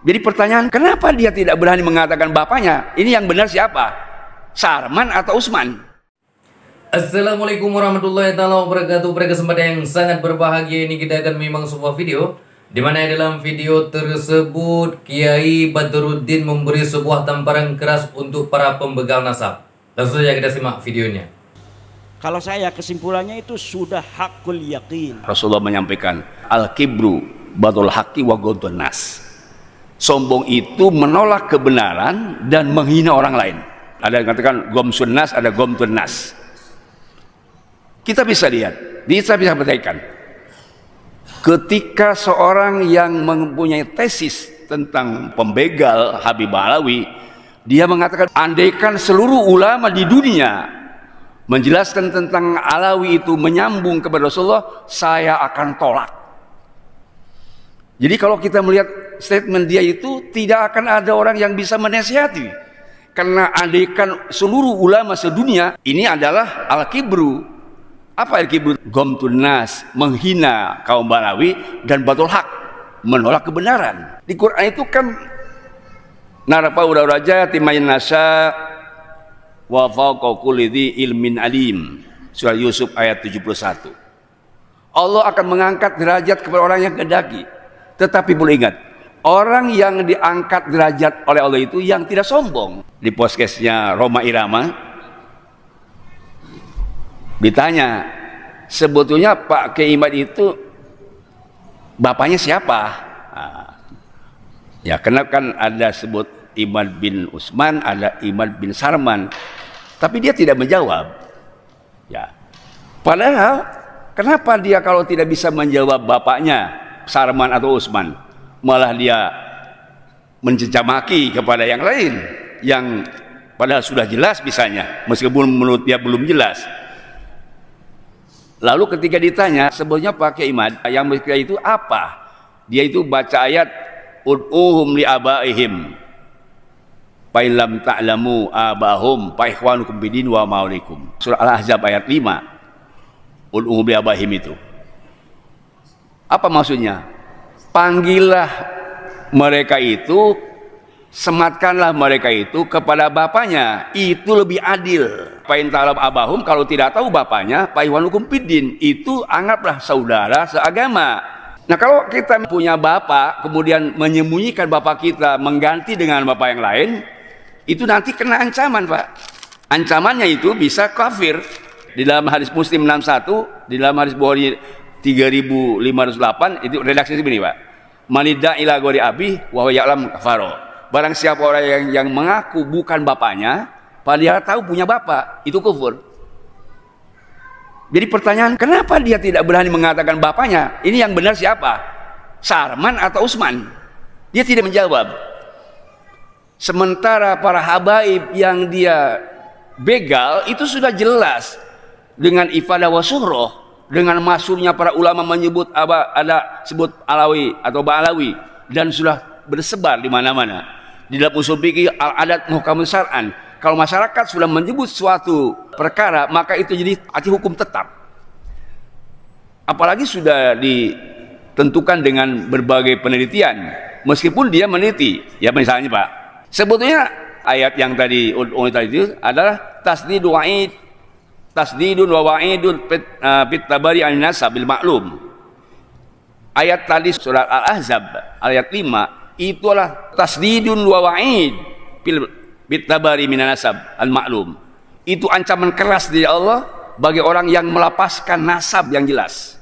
Jadi pertanyaan, kenapa dia tidak berani mengatakan bapaknya? Ini yang benar siapa? Sarman atau Usman? Assalamualaikum warahmatullahi wabarakatuh. Pada kesempatan yang sangat berbahagia ini kita akan memang sebuah video di mana dalam video tersebut Kiai Badruddin memberi sebuah tamparan keras untuk para pembegal nasab. Langsung saja kita simak videonya. Kalau saya kesimpulannya itu sudah hakul yakin. Rasulullah menyampaikan al-kibru batul haki wa nas. Sombong itu menolak kebenaran dan menghina orang lain. Ada yang katakan gom sunnas, ada gom tunnas. Kita bisa lihat, kita bisa perhatikan. Ketika seorang yang mempunyai tesis tentang pembegal Habib Alawi, dia mengatakan andaikan seluruh ulama di dunia menjelaskan tentang Alawi itu menyambung kepada Rasulullah, saya akan tolak. Jadi kalau kita melihat statement dia itu tidak akan ada orang yang bisa menasihati. Karena andaikan seluruh ulama sedunia ini adalah al-kibru. Apa al-kibru? Gomtun menghina kaum Balawi dan batul hak, menolak kebenaran. Di Quran itu kan narapa ura raja timayin nasa wa fawqa ilmin alim. Surah Yusuf ayat 71. Allah akan mengangkat derajat kepada orang yang kedaki tetapi boleh ingat, orang yang diangkat derajat oleh Allah itu yang tidak sombong. Di poskesnya Roma Irama, ditanya, sebetulnya Pak Keimat itu bapaknya siapa? Ah. ya kenapa kan ada sebut Iman bin Usman, ada Iman bin Sarman. Tapi dia tidak menjawab. Ya. Padahal kenapa dia kalau tidak bisa menjawab bapaknya? Sarman atau Usman malah dia mencecamaki kepada yang lain yang padahal sudah jelas misalnya meskipun menurut dia belum jelas lalu ketika ditanya sebenarnya pakai iman yang mereka itu apa dia itu baca ayat un'uhum li abaihim Pailam ta'lamu abahum paikhwanukum bidin wa maulikum. Surah Al-Ahzab ayat 5. un'uhum li abahim itu. Apa maksudnya? Panggillah mereka itu, sematkanlah mereka itu kepada bapaknya. Itu lebih adil. Pain talab abahum kalau tidak tahu bapaknya, paiwan hukum pidin itu anggaplah saudara seagama. Nah kalau kita punya bapak, kemudian menyembunyikan bapak kita, mengganti dengan bapak yang lain, itu nanti kena ancaman pak. Ancamannya itu bisa kafir. Di dalam hadis Muslim 61, di dalam hadis Bukhari 3508 itu redaksi begini Pak. Manida ila gori abi wa ya'lam kafaro. Barang siapa orang yang yang mengaku bukan bapaknya, padahal tahu punya bapak, itu kufur. Jadi pertanyaan, kenapa dia tidak berani mengatakan bapaknya? Ini yang benar siapa? Sarman atau Usman? Dia tidak menjawab. Sementara para habaib yang dia begal itu sudah jelas dengan ifadah wasuhroh dengan masurnya para ulama menyebut apa ada sebut alawi atau ba'alawi dan sudah bersebar di mana-mana. Di dalam usul fikih al-adat muhkam syar'an. Kalau masyarakat sudah menyebut suatu perkara, maka itu jadi arti hukum tetap. Apalagi sudah ditentukan dengan berbagai penelitian, meskipun dia meneliti. Ya misalnya Pak, sebetulnya ayat yang tadi, tadi itu adalah tasdi du'aid tasdidun wa wa'idun fit, uh, tabari an nasabil ma'lum maklum ayat tadi surat al-ahzab ayat 5 itulah tasdidun wa wa'id fit tabari min nasab al maklum itu ancaman keras dari Allah bagi orang yang melepaskan nasab yang jelas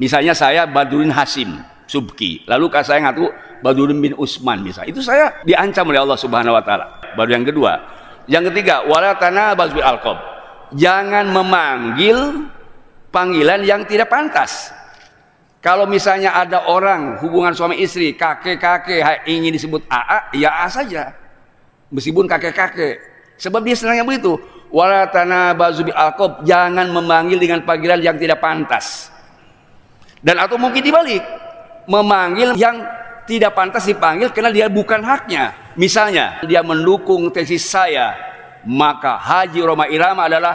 misalnya saya badurin Hasim Subki lalu saya ngaku badurin bin Usman misalnya itu saya diancam oleh Allah Subhanahu wa taala baru yang kedua yang ketiga wala tanabaz bil alqab jangan memanggil panggilan yang tidak pantas. Kalau misalnya ada orang hubungan suami istri, kakek-kakek ingin disebut AA, ya A saja. Meskipun kakek-kakek. Sebab dia senangnya begitu. Walatana bazubi alkob, jangan memanggil dengan panggilan yang tidak pantas. Dan atau mungkin dibalik, memanggil yang tidak pantas dipanggil karena dia bukan haknya. Misalnya, dia mendukung tesis saya, maka haji Roma Irama adalah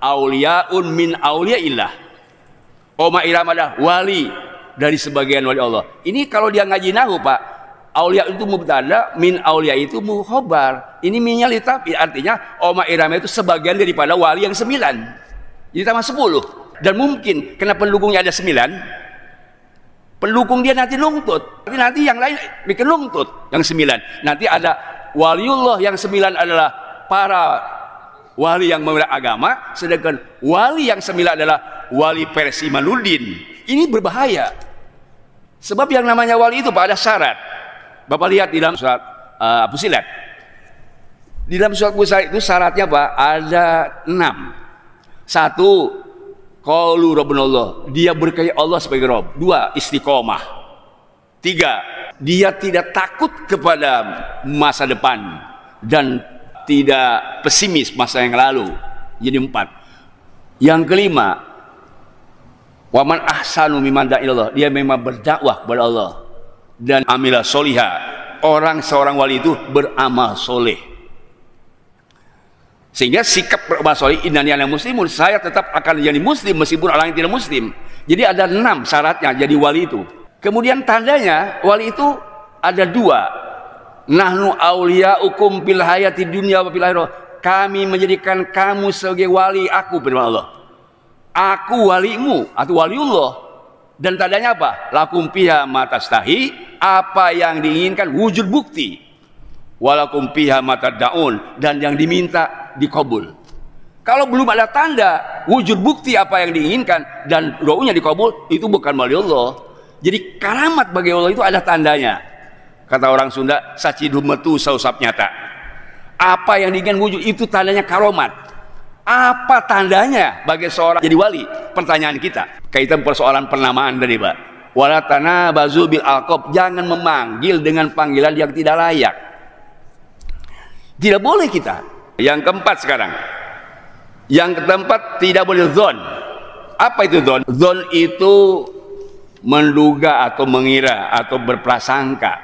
auliaun min auliaillah. Roma Irama adalah wali dari sebagian wali Allah. Ini kalau dia ngaji nahu Pak, aulia itu mubtada, min aulia itu muhobar. Ini minnya litab, artinya Roma Irama itu sebagian daripada wali yang sembilan. Jadi tambah sepuluh. Dan mungkin karena pendukungnya ada sembilan, pendukung dia nanti lungtut tapi nanti yang lain bikin lungtut yang sembilan nanti ada waliullah yang sembilan adalah para wali yang memilih agama, sedangkan wali yang sembilan adalah wali versi Maludin. Ini berbahaya. Sebab yang namanya wali itu pada syarat. Bapak lihat di dalam surat uh, Silat Di dalam surat Musa itu syaratnya Pak ada enam. Satu, Qalu Rabbunallah. Dia berkaya Allah sebagai Rob. Dua, istiqomah. Tiga, dia tidak takut kepada masa depan. Dan tidak pesimis masa yang lalu. Jadi empat. Yang kelima, waman ahsanu mimman Allah. Dia memang berdakwah kepada Allah dan amilah soliha. Orang seorang wali itu beramal soleh. Sehingga sikap beramal soleh inani yang muslimun saya tetap akan jadi muslim meskipun orang yang tidak muslim. Jadi ada enam syaratnya jadi wali itu. Kemudian tandanya wali itu ada dua Nahnu aulia ukum fil hayati dunia wa fil akhirah. Kami menjadikan kamu sebagai wali aku firman Allah. Aku walimu atau waliullah. Dan tadanya apa? Lakum piha stahi apa yang diinginkan wujud bukti. Walakum piha mata daun dan yang diminta dikabul. Kalau belum ada tanda wujud bukti apa yang diinginkan dan doanya dikabul itu bukan wali Allah. Jadi karamat bagi Allah itu ada tandanya kata orang Sunda saci dumetu sausap nyata apa yang diinginkan wujud itu tandanya karomat apa tandanya bagi seorang jadi wali pertanyaan kita kaitan persoalan penamaan tadi pak Walatana tanah bazu bil alkop jangan memanggil dengan panggilan yang tidak layak tidak boleh kita yang keempat sekarang yang keempat tidak boleh zon apa itu zon zon itu menduga atau mengira atau berprasangka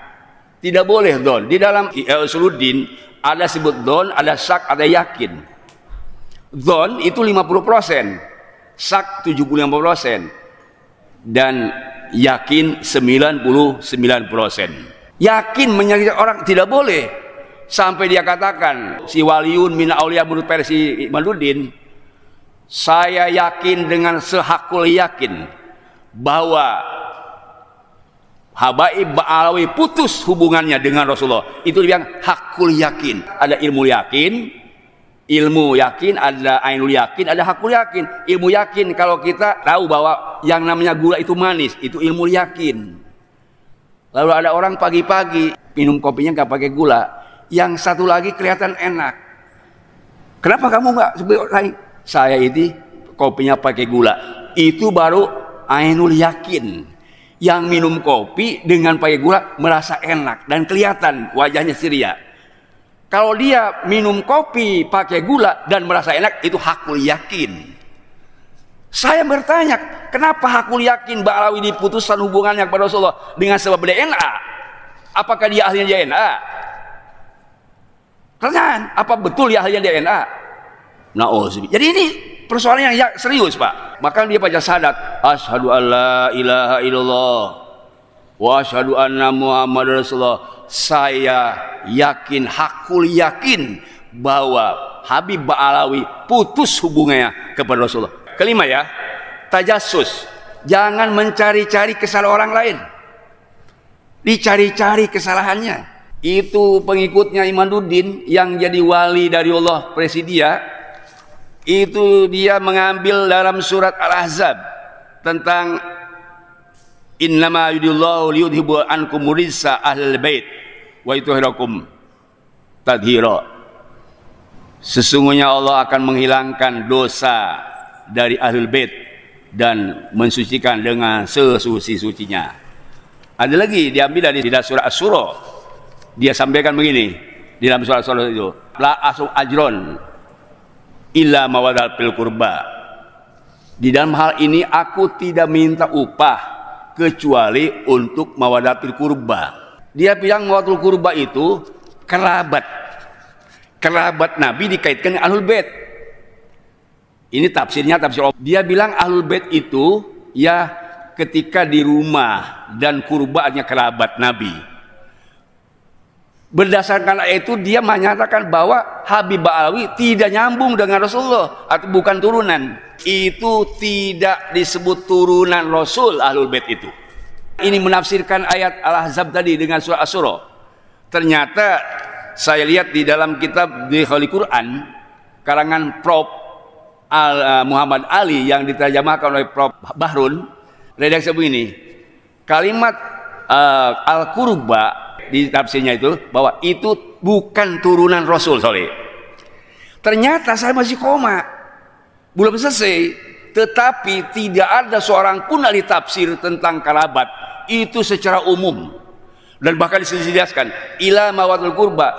tidak boleh don. Di dalam eh, Suludin ada sebut don, ada sak, ada yakin. Don itu 50%, sak 75% dan yakin 99%. Yakin menyakiti orang tidak boleh sampai dia katakan si waliun mina aulia menurut versi Maluddin saya yakin dengan sehakul yakin bahwa Habaib Ba'alawi putus hubungannya dengan Rasulullah. Itu yang hakul yakin. Ada ilmu yakin, ilmu yakin, ada ainul yakin, ada hakul yakin. Ilmu yakin kalau kita tahu bahwa yang namanya gula itu manis, itu ilmu yakin. Lalu ada orang pagi-pagi minum kopinya nggak pakai gula, yang satu lagi kelihatan enak. Kenapa kamu nggak lain? Saya ini kopinya pakai gula. Itu baru ainul yakin yang minum kopi dengan pakai gula merasa enak dan kelihatan wajahnya Syria. Kalau dia minum kopi pakai gula dan merasa enak itu hakul yakin. Saya bertanya, kenapa hakul yakin di diputuskan hubungannya kepada Rasulullah dengan sebab DNA? Apakah dia ahlinya DNA? Kalian, apa betul dia ahlinya DNA? Nauzubillah. Jadi ini persoalan yang ya, serius, Pak. Maka dia baca syahadat, asyhadu alla ilaha illallah wa asyhadu anna muhammadar rasulullah. Saya yakin hakul yakin bahwa Habib Ba'alawi putus hubungannya kepada Rasulullah. Kelima ya, tajasus. Jangan mencari-cari kesalahan orang lain. Dicari-cari kesalahannya. Itu pengikutnya Imanuddin yang jadi wali dari Allah Presidia itu dia mengambil dalam surat Al-Ahzab tentang innama yuridullahu liyudhibu ankum rijsa ahlul bait wa yutahhirakum tadhira Sesungguhnya Allah akan menghilangkan dosa dari ahlul bait dan mensucikan dengan sesuci-sucinya. Ada lagi diambil dari tidak surat asy Dia sampaikan begini di dalam surat Asy-Syura itu, la asum ajron illa mawadal fil kurba. Di dalam hal ini aku tidak minta upah kecuali untuk pil kurba. Dia bilang mawadal kurba itu kerabat. Kerabat Nabi dikaitkan dengan Ahlul Bait. Ini tafsirnya tafsir Allah. Dia bilang Ahlul Bait itu ya ketika di rumah dan kurba artinya kerabat Nabi. Berdasarkan itu dia menyatakan bahwa Habib Alwi tidak nyambung dengan Rasulullah atau bukan turunan. Itu tidak disebut turunan Rasul Ahlul Bait itu. Ini menafsirkan ayat Al-Ahzab tadi dengan surah Asyura. Ternyata saya lihat di dalam kitab di Holy Quran karangan Prof Al, eh, Muhammad Ali yang diterjemahkan oleh Prof Bahrun redaksi begini. Kalimat uh, al-qurba di tafsirnya itu bahwa itu bukan turunan Rasul sorry. Ternyata saya masih koma, belum selesai. Tetapi tidak ada seorang pun ahli tafsir tentang kalabat itu secara umum dan bahkan disediakan ila mawadul kurba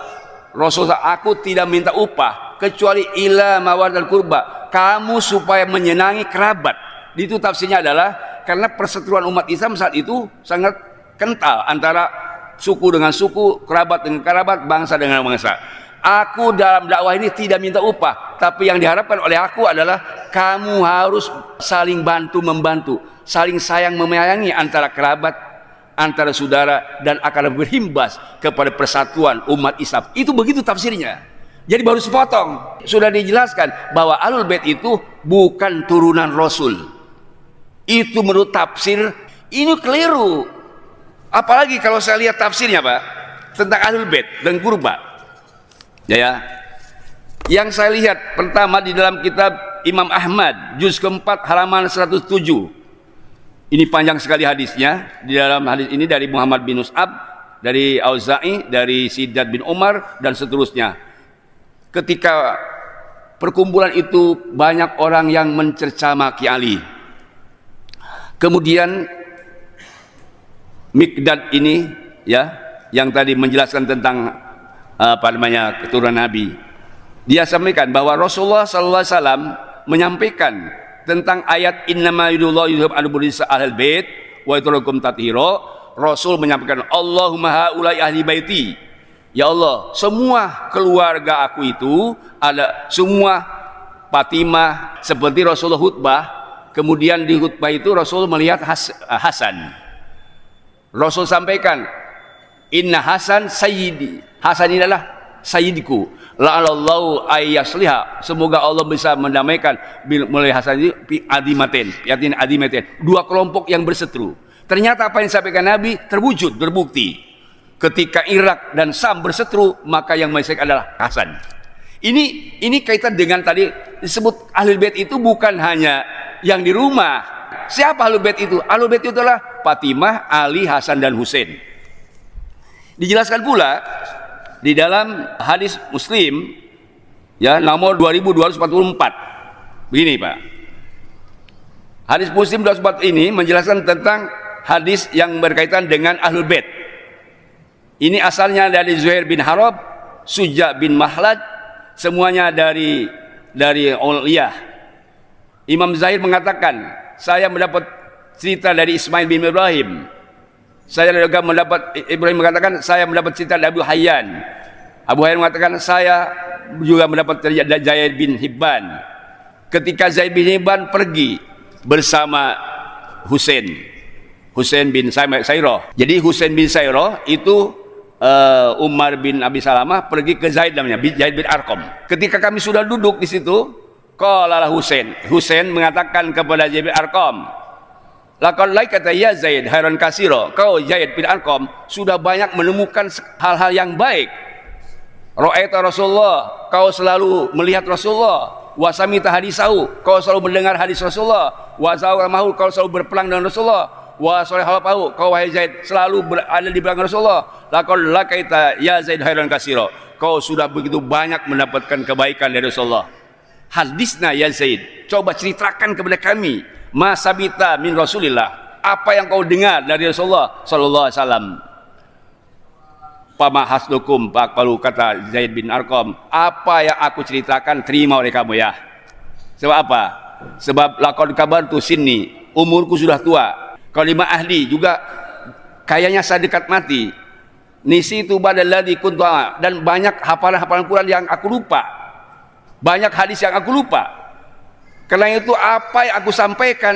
Rasul aku tidak minta upah kecuali ila mawadul kurba kamu supaya menyenangi kerabat itu tafsirnya adalah karena perseteruan umat Islam saat itu sangat kental antara suku dengan suku, kerabat dengan kerabat, bangsa dengan bangsa. Aku dalam dakwah ini tidak minta upah, tapi yang diharapkan oleh aku adalah kamu harus saling bantu membantu, saling sayang menyayangi antara kerabat, antara saudara dan akan berhimbas kepada persatuan umat Islam. Itu begitu tafsirnya. Jadi baru sepotong sudah dijelaskan bahwa Alul Bait itu bukan turunan Rasul. Itu menurut tafsir ini keliru Apalagi kalau saya lihat tafsirnya Pak tentang Ahlul Bait dan kurba, Ya, ya. Yang saya lihat pertama di dalam kitab Imam Ahmad juz keempat halaman 107. Ini panjang sekali hadisnya. Di dalam hadis ini dari Muhammad bin Usab, dari Auza'i, dari Sidat bin Umar dan seterusnya. Ketika perkumpulan itu banyak orang yang mencerca maki Ali. Kemudian Mikdad ini ya yang tadi menjelaskan tentang apa namanya keturunan Nabi. Dia sampaikan bahwa Rasulullah sallallahu alaihi wasallam menyampaikan tentang ayat innamayudullahu yudullahu al-burisa ahlul bait wa yatrukum tatiro Rasul menyampaikan Allahumma haula ahli baiti. Ya Allah, semua keluarga aku itu ada semua Fatimah seperti Rasulullah khutbah. Kemudian di khutbah itu Rasul melihat Has, Hasan Rasul sampaikan, Inna Hasan Sayyidi. Hasan ini adalah Sayyidiku. La'alallahu ayyasliha. Semoga Allah bisa mendamaikan mulai Hasan ini adimaten. Yatin adimaten. Dua kelompok yang berseteru. Ternyata apa yang disampaikan Nabi terwujud, terbukti. Ketika Irak dan Sam berseteru, maka yang menyesuaikan adalah Hasan. Ini ini kaitan dengan tadi disebut ahlul bait itu bukan hanya yang di rumah. Siapa ahlul bait itu? Ahlul bait itu adalah Fatimah, Ali, Hasan dan Husain Dijelaskan pula di dalam hadis Muslim ya nomor 2244. Begini, Pak. Hadis Muslim 24 ini menjelaskan tentang hadis yang berkaitan dengan Ahlul Bait. Ini asalnya dari Zuhair bin Harab, Suja bin Mahlad, semuanya dari dari Uliyah. Imam Zahir mengatakan, saya mendapat cerita dari Ismail bin Ibrahim. Saya juga mendapat Ibrahim mengatakan saya mendapat cerita dari Abu Hayyan. Abu Hayyan mengatakan saya juga mendapat cerita dari Zaid bin Hibban. Ketika Zaid bin Hibban pergi bersama Husain. Husain bin Sairah. Jadi Husain bin Sairah itu uh, Umar bin Abi Salamah pergi ke Zaid namanya, Zaid bin Arkom. Ketika kami sudah duduk di situ, qala Husain. Husain mengatakan kepada Zaid bin Arkom, Lakon lain kata ya Zaid, Hairan Kasiro, kau Zaid bin Arkom sudah banyak menemukan hal-hal yang baik. Ro'aita Rasulullah, kau selalu melihat Rasulullah. wasamita hadisau, kau selalu mendengar hadis Rasulullah. Wazau ramahu, kau selalu berpelang dengan Rasulullah. Wa soleh kau wahai Zaid selalu berada di belakang Rasulullah. Lakon lakaita ya Zaid Hairan Kasiro, kau sudah begitu banyak mendapatkan kebaikan dari Rasulullah. Hadisna ya Zaid, coba ceritakan kepada kami masabita min Rasulillah apa yang kau dengar dari Rasulullah sallallahu alaihi wasallam Pama hasdukum pak palu kata Zaid bin Arqam. apa yang aku ceritakan terima oleh kamu ya sebab apa sebab lakon kabar tu sini umurku sudah tua kalimah ahli juga kayaknya saya dekat mati nisi itu badalladhi kuntu dan banyak hafalan-hafalan Quran yang aku lupa banyak hadis yang aku lupa karena itu apa yang aku sampaikan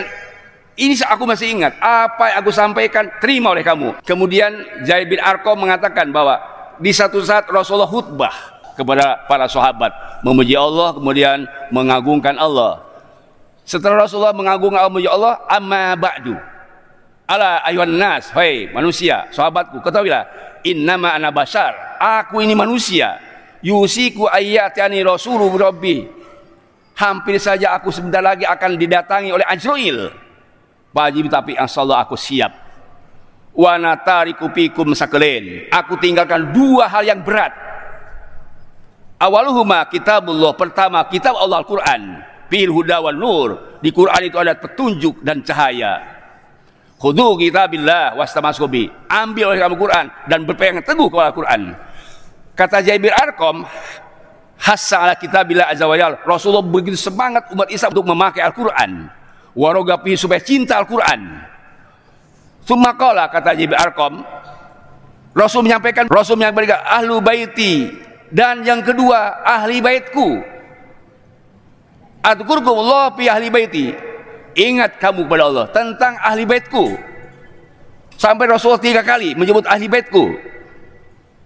ini aku masih ingat apa yang aku sampaikan terima oleh kamu. Kemudian Zaid bin Arko mengatakan bahwa di satu saat Rasulullah khutbah kepada para sahabat memuji Allah kemudian mengagungkan Allah. Setelah Rasulullah mengagungkan Allah memuji Allah amma ba'du. Ala ayuhan nas, hai manusia, sahabatku, ketahuilah innama ana basar. Aku ini manusia. Yusiku ayyatani rasulu rabbi Hampir saja aku sebentar lagi akan didatangi oleh Azrail. pagi tapi insyaallah aku siap. Wa natariku fikum Aku tinggalkan dua hal yang berat. Awaluhuma kitabullah. Pertama kitab Allah Al-Qur'an. Fil huda wal nur. Di Quran itu ada petunjuk dan cahaya. Khudu kitabillah wastamaskubi. Ambil oleh kamu Quran dan berpegang teguh kepada Quran. Kata Jabir Arkom, hasa ala kitabillah azza wa jalla. Rasulullah begitu semangat umat Islam untuk memakai Al-Qur'an. Warogapi supaya cinta Al-Qur'an. Summa kata Jibril Arkom Rasul menyampaikan, Rasul menyampaikan ahlu baiti dan yang kedua ahli baitku. Allah pi ahli baiti. Ingat kamu kepada Allah tentang ahli baitku. Sampai Rasul tiga kali menyebut ahli baitku.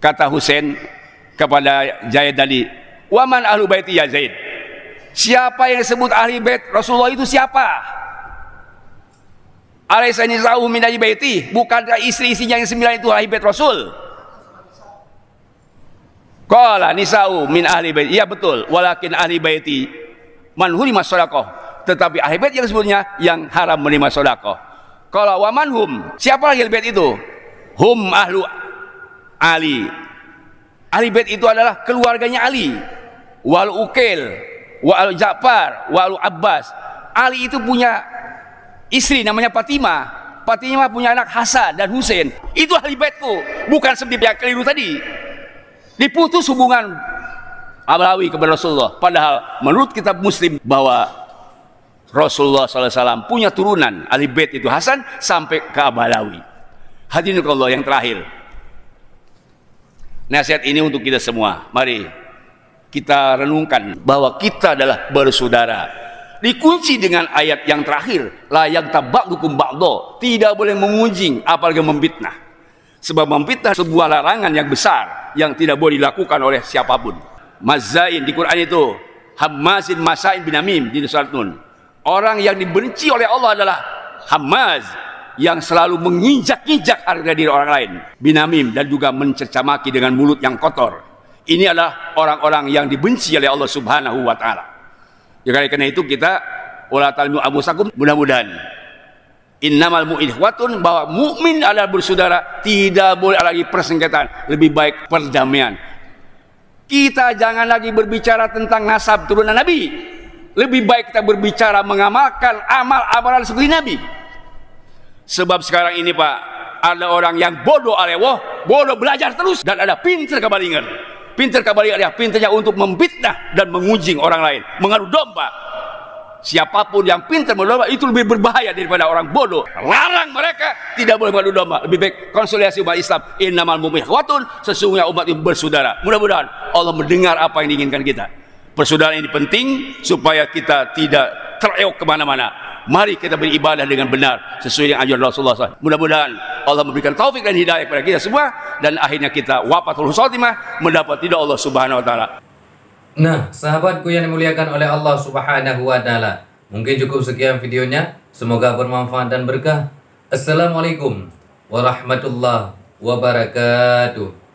Kata Husain kepada Jayadali, Waman ahlu baiti ya Zaid. Siapa yang disebut ahli bait Rasulullah itu siapa? Alaysa nisa'u min ahli baiti, bukankah istri-istrinya yang sembilan itu ahli bait Rasul? Qala nisa'u min ahli bait. Iya betul, walakin ahli baiti man hulima sadaqah. Tetapi ahli bait yang sebelumnya yang haram menerima sedekah. Waman hum, siapa lagi ahli bait itu? Hum ahlu Ali. Ahli bait itu adalah keluarganya Ali wal ukil wal ja'far wal abbas Ali itu punya istri namanya Fatimah Fatimah punya anak Hasan dan Husain itu ahli baitku bukan seperti yang keliru tadi diputus hubungan Abrawi kepada Rasulullah padahal menurut kitab muslim bahwa Rasulullah SAW punya turunan ahli bait itu Hasan sampai ke Abalawi hadirin Allah yang terakhir nasihat ini untuk kita semua mari kita renungkan bahwa kita adalah bersaudara. Dikunci dengan ayat yang terakhir, layak tabak hukum bakdo, tidak boleh mengunjing apalagi memfitnah. Sebab memfitnah sebuah larangan yang besar yang tidak boleh dilakukan oleh siapapun. Mazain di Quran itu Hamazin Masain bin Amim di surat Nun. Orang yang dibenci oleh Allah adalah Hamaz yang selalu menginjak-injak harga diri orang lain, binamim dan juga mencercamaki dengan mulut yang kotor. Ini adalah orang-orang yang dibenci oleh Allah Subhanahu wa taala. Ya karena itu kita wala talmu Abu sakum mudah-mudahan Innamal mu'idhwatun bahwa mukmin adalah bersaudara, tidak boleh lagi persengketaan, lebih baik perdamaian. Kita jangan lagi berbicara tentang nasab turunan Nabi. Lebih baik kita berbicara mengamalkan amal-amalan seperti Nabi. Sebab sekarang ini Pak, ada orang yang bodoh alewah, bodoh belajar terus dan ada pinter kebalingan. Pintar ya, pintarnya untuk membitnah dan mengunjing orang lain, mengadu domba. Siapapun yang pintar mengadu domba itu lebih berbahaya daripada orang bodoh. Larang mereka tidak boleh mengadu domba. Lebih baik konsiliasi umat Islam. Innamal mu'min khawatun, sesungguhnya umat yang bersaudara. Mudah-mudahan Allah mendengar apa yang diinginkan kita. Persaudaraan ini penting supaya kita tidak tereok kemana-mana. Mari kita beribadah dengan benar sesuai dengan ajaran Rasulullah SAW. Mudah-mudahan Allah memberikan taufik dan hidayah kepada kita semua dan akhirnya kita wafatul khotimah mendapat tidak Allah Subhanahu wa taala. Nah, sahabatku yang dimuliakan oleh Allah Subhanahu wa taala. Mungkin cukup sekian videonya. Semoga bermanfaat dan berkah. Assalamualaikum warahmatullahi wabarakatuh.